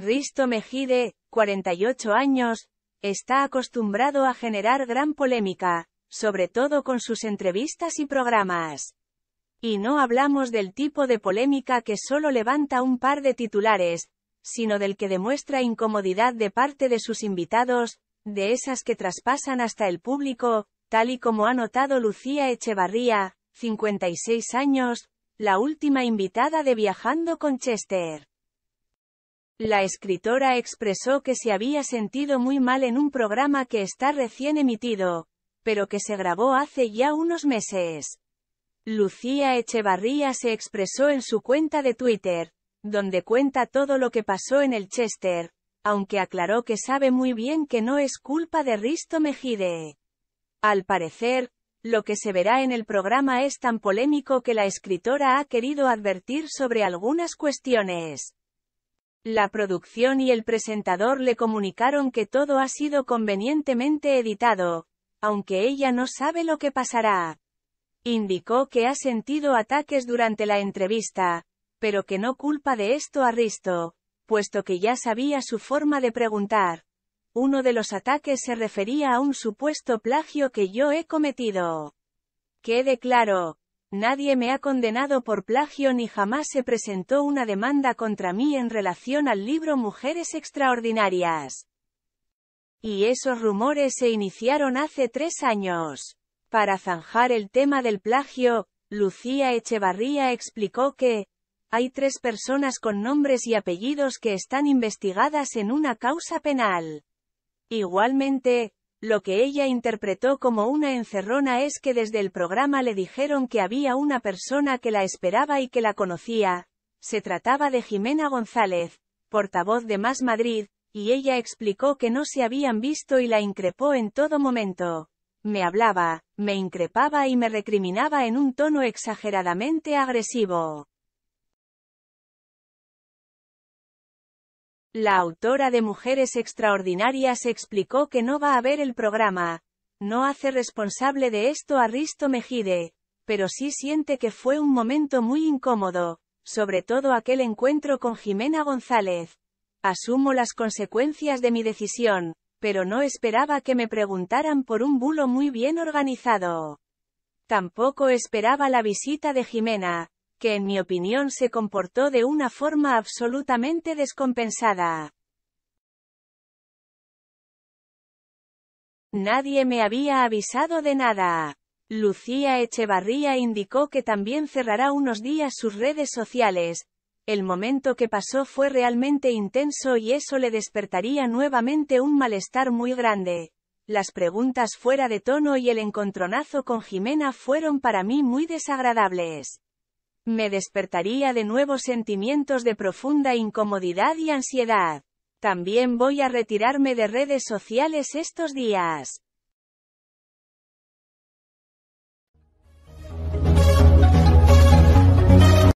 Risto Mejide, 48 años, está acostumbrado a generar gran polémica, sobre todo con sus entrevistas y programas. Y no hablamos del tipo de polémica que solo levanta un par de titulares, sino del que demuestra incomodidad de parte de sus invitados, de esas que traspasan hasta el público, tal y como ha notado Lucía Echevarría, 56 años, la última invitada de Viajando con Chester. La escritora expresó que se había sentido muy mal en un programa que está recién emitido, pero que se grabó hace ya unos meses. Lucía Echevarría se expresó en su cuenta de Twitter, donde cuenta todo lo que pasó en el Chester, aunque aclaró que sabe muy bien que no es culpa de Risto Mejide. Al parecer, lo que se verá en el programa es tan polémico que la escritora ha querido advertir sobre algunas cuestiones. La producción y el presentador le comunicaron que todo ha sido convenientemente editado, aunque ella no sabe lo que pasará. Indicó que ha sentido ataques durante la entrevista, pero que no culpa de esto a Risto, puesto que ya sabía su forma de preguntar. Uno de los ataques se refería a un supuesto plagio que yo he cometido. Quede claro, Nadie me ha condenado por plagio ni jamás se presentó una demanda contra mí en relación al libro Mujeres Extraordinarias. Y esos rumores se iniciaron hace tres años. Para zanjar el tema del plagio, Lucía Echevarría explicó que, hay tres personas con nombres y apellidos que están investigadas en una causa penal. Igualmente, lo que ella interpretó como una encerrona es que desde el programa le dijeron que había una persona que la esperaba y que la conocía. Se trataba de Jimena González, portavoz de Más Madrid, y ella explicó que no se habían visto y la increpó en todo momento. Me hablaba, me increpaba y me recriminaba en un tono exageradamente agresivo. La autora de Mujeres Extraordinarias explicó que no va a ver el programa. No hace responsable de esto a Risto Mejide, pero sí siente que fue un momento muy incómodo, sobre todo aquel encuentro con Jimena González. Asumo las consecuencias de mi decisión, pero no esperaba que me preguntaran por un bulo muy bien organizado. Tampoco esperaba la visita de Jimena, que en mi opinión se comportó de una forma absolutamente descompensada. Nadie me había avisado de nada. Lucía Echevarría indicó que también cerrará unos días sus redes sociales. El momento que pasó fue realmente intenso y eso le despertaría nuevamente un malestar muy grande. Las preguntas fuera de tono y el encontronazo con Jimena fueron para mí muy desagradables me despertaría de nuevos sentimientos de profunda incomodidad y ansiedad. También voy a retirarme de redes sociales estos días.